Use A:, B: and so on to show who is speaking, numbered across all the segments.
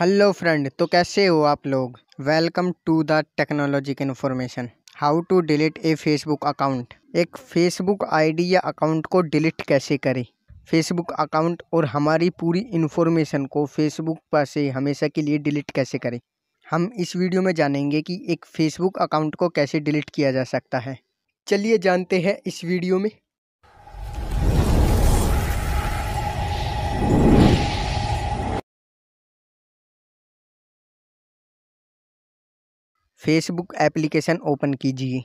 A: hello friend तो कैसे हो आप लोग welcome to the technologic information how to delete a Facebook account एक फेसबुक आईडी या अकाउंट को डिलीट कैसे करें फेसबुक अकाउंट और हमारी पूरी इन्फॉर्मेशन को फेसबुक पर से हमेशा के लिए डिलीट कैसे करें हम इस वीडियो में जानेंगे कि एक फेसबुक अकाउंट को कैसे डिलीट किया जा सकता है चलिए जानते हैं इस वीडियो में
B: फेसबुक एप्लीकेशन ओपन कीजिए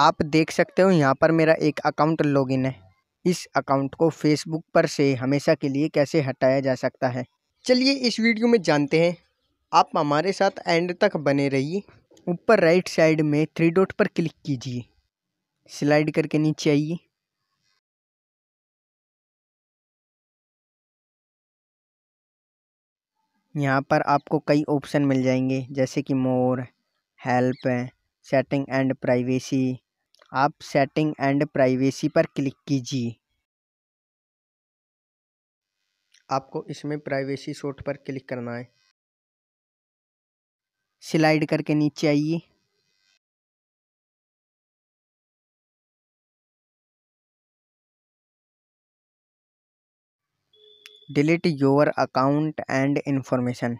A: आप देख सकते हो यहाँ पर मेरा एक अकाउंट लॉगिन है इस अकाउंट को फेसबुक पर से हमेशा के लिए कैसे हटाया जा सकता है चलिए इस वीडियो में जानते हैं आप हमारे साथ एंड तक बने रहिए ऊपर राइट साइड में थ्री डॉट पर क्लिक
B: कीजिए स्लाइड करके नीचे आइए यहाँ पर आपको कई
A: ऑप्शन मिल जाएंगे जैसे कि more help setting and privacy आप सेटिंग एंड प्राइवेसी पर क्लिक कीजिए आपको इसमें प्राइवेसी शॉट पर क्लिक करना है
B: स्लाइड करके नीचे आइए delete your account and information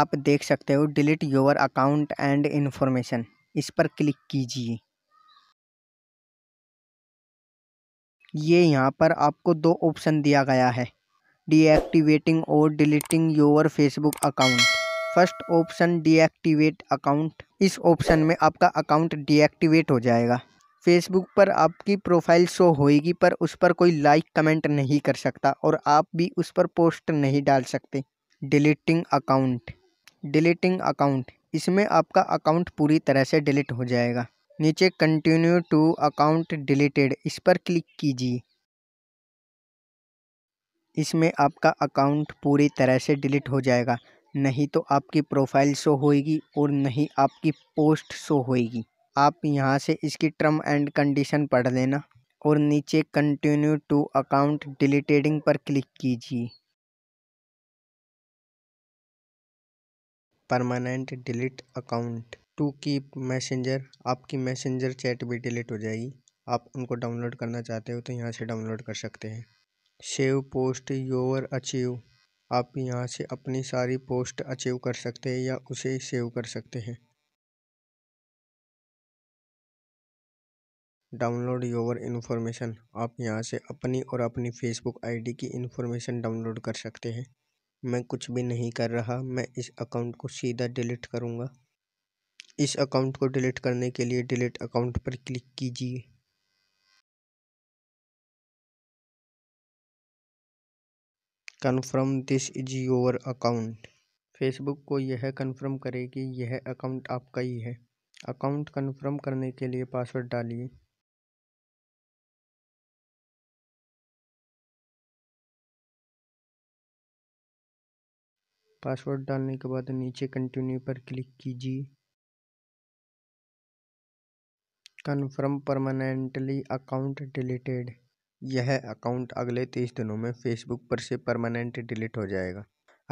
B: आप
A: देख सकते हो delete your account and information इस पर क्लिक कीजिए ये यहाँ पर आपको दो ऑप्शन दिया गया है डीएक्टिवेटिंग और deleting your Facebook account first option deactivate account इस ऑप्शन में आपका अकाउंट डीएक्टिवेट हो जाएगा फेसबुक पर आपकी प्रोफाइल शो होएगी पर उस पर कोई लाइक कमेंट नहीं कर सकता और आप भी उस पर पोस्ट नहीं डाल सकते डिलीटिंग अकाउंट डिलीटिंग अकाउंट इसमें आपका अकाउंट पूरी तरह से डिलीट हो जाएगा नीचे कंटिन्यू टू अकाउंट डिलीटेड इस पर क्लिक कीजिए इसमें आपका अकाउंट पूरी तरह से डिलीट हो जाएगा नहीं तो आपकी प्रोफाइल शो होएगी और नहीं आपकी पोस्ट शो होएगी आप यहाँ से इसकी टर्म एंड कंडीशन पढ़ लेना और नीचे कंटिन्यू टू अकाउंट डिलीटेडिंग पर क्लिक कीजिए permanent delete account to keep messenger आपकी मैसेंजर चैट भी डिलीट हो जाएगी आप उनको डाउनलोड करना चाहते हो तो यहाँ से डाउनलोड कर सकते हैं सेव पोस्ट योर अचीव आप यहाँ से अपनी सारी पोस्ट अचीव कर सकते हैं या उसे सेव कर सकते हैं डाउनलोड योर इन्फॉर्मेशन आप यहाँ से अपनी और अपनी फेसबुक आईडी की इन्फॉर्मेशन डाउनलोड कर सकते हैं मैं कुछ भी नहीं कर रहा मैं इस अकाउंट को सीधा डिलीट करूँगा इस अकाउंट को डिलीट करने के लिए डिलीट अकाउंट पर
B: क्लिक कीजिए confirm this is your account Facebook को यह
A: कन्फर्म करेगी यह अकाउंट आपका ही है अकाउंट कन्फर्म करने के लिए पासवर्ड
B: डालिए पासवर्ड डालने के बाद नीचे कंटिन्यू पर क्लिक कीजिए
A: कन्फर्म परमानेंटली अकाउंट डिलीटेड यह अकाउंट अगले तीस दिनों में फेसबुक पर से परमानेंट डिलीट हो जाएगा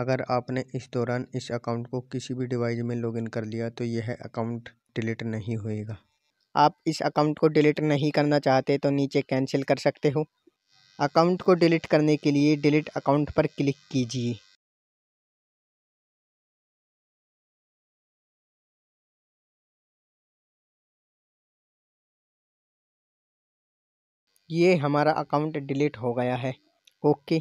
A: अगर आपने इस दौरान इस अकाउंट को किसी भी डिवाइस में लॉगिन कर लिया तो यह अकाउंट डिलीट नहीं होएगा आप इस अकाउंट को डिलीट नहीं करना चाहते तो नीचे कैंसिल कर सकते हो अकाउंट को डिलीट करने
B: के लिए डिलीट अकाउंट पर क्लिक कीजिए ये हमारा अकाउंट डिलीट हो गया है ओके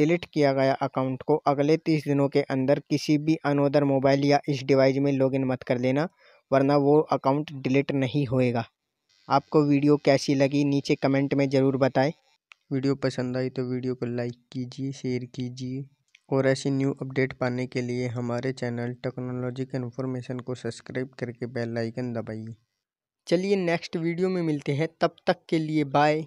A: डिलीट किया गया अकाउंट को अगले तीस दिनों के अंदर किसी भी अनोदर मोबाइल या इस डिवाइस में लॉगिन मत कर लेना वरना वो अकाउंट डिलीट नहीं होएगा आपको वीडियो कैसी लगी नीचे कमेंट में ज़रूर बताएं वीडियो पसंद आई तो वीडियो को लाइक कीजिए शेयर कीजिए और ऐसी न्यू अपडेट पाने के लिए हमारे चैनल टेक्नोलॉजी के इन्फॉर्मेशन को सब्सक्राइब करके बेल आइकन दबाइए चलिए नेक्स्ट वीडियो में मिलते हैं तब तक के लिए बाय